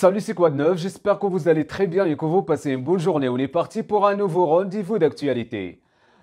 Salut, c'est quoi de neuf J'espère que vous allez très bien et que vous passez une bonne journée. On est parti pour un nouveau rendez-vous d'actualité.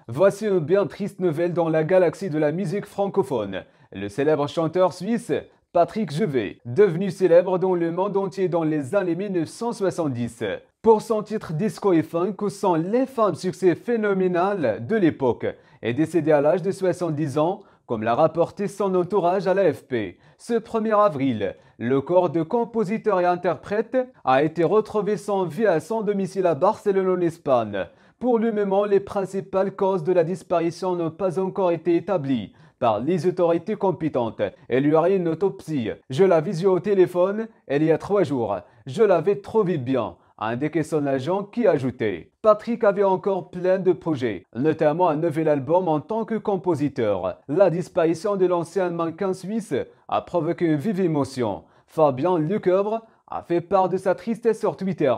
Voici une bien triste nouvelle dans la galaxie de la musique francophone. Le célèbre chanteur suisse Patrick Jevet, devenu célèbre dans le monde entier dans les années 1970 pour son titre Disco et Funk sans l'infâme succès phénoménal de l'époque, est décédé à l'âge de 70 ans comme l'a rapporté son entourage à l'AFP. Ce 1er avril, le corps de compositeur et interprète a été retrouvé sans vie à son domicile à Barcelone en Espagne. Pour lui-même, les principales causes de la disparition n'ont pas encore été établies par les autorités compétentes. Elle lui a une autopsie. Je la visé au téléphone il y a trois jours. Je l'avais vite bien a indiqué son agent qui ajoutait Patrick avait encore plein de projets, notamment un nouvel album en tant que compositeur. La disparition de l'ancien mannequin suisse a provoqué une vive émotion. Fabien Lucobre a fait part de sa tristesse sur Twitter.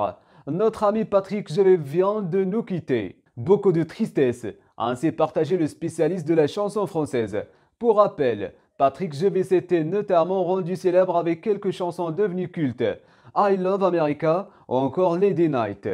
Notre ami Patrick Gevet vient de nous quitter. Beaucoup de tristesse a ainsi partagé le spécialiste de la chanson française. Pour rappel, Patrick Gevet s'était notamment rendu célèbre avec quelques chansons devenues cultes. I Love America ou encore Lady Night.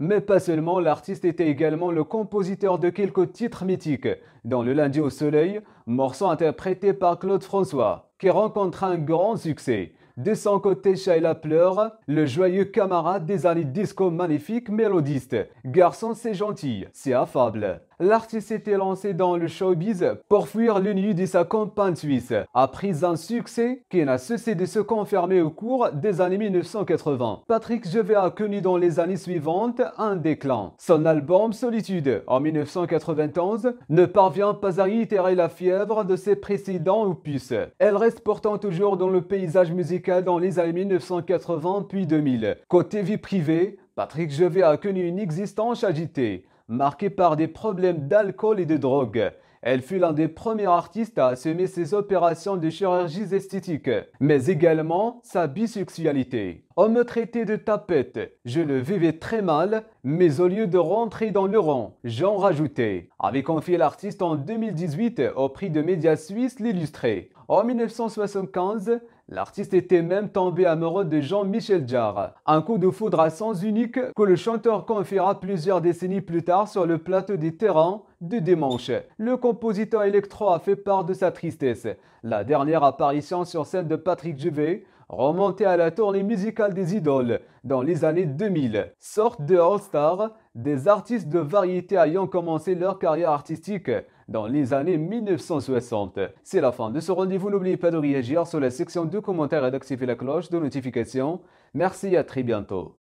Mais pas seulement, l'artiste était également le compositeur de quelques titres mythiques, dont Le Lundi au Soleil, morceau interprété par Claude François, qui rencontre un grand succès. De son côté, Shaila pleure, le joyeux camarade des années disco magnifique mélodiste. Garçon, c'est gentil, c'est affable l'artiste s'était lancé dans le showbiz pour fuir le de sa compagne suisse, après un succès qui n'a cessé de se confirmer au cours des années 1980. Patrick Jevet a connu dans les années suivantes un déclin. Son album Solitude, en 1991, ne parvient pas à réitérer la fièvre de ses précédents opus. Elle reste pourtant toujours dans le paysage musical dans les années 1980 puis 2000. Côté vie privée, Patrick Jevet a connu une existence agitée marquée par des problèmes d'alcool et de drogue. Elle fut l'un des premiers artistes à assumer ses opérations de chirurgie esthétique, mais également sa bisexualité. On me traitait de tapette, je le vivais très mal, mais au lieu de rentrer dans le rang, j'en rajoutais. Avait confié l'artiste en 2018 au prix de médias suisse l'illustré. En 1975, L'artiste était même tombé amoureux de Jean-Michel Jarre. Un coup de foudre à sens unique que le chanteur confiera plusieurs décennies plus tard sur le plateau des terrains de dimanche. Le compositeur électro a fait part de sa tristesse. La dernière apparition sur scène de Patrick Juvet remontait à la tournée musicale des idoles dans les années 2000. Sorte de All-Star, des artistes de variété ayant commencé leur carrière artistique dans les années 1960. C'est la fin de ce rendez-vous. N'oubliez pas de réagir sur la section de commentaires et d'activer la cloche de notification. Merci à très bientôt.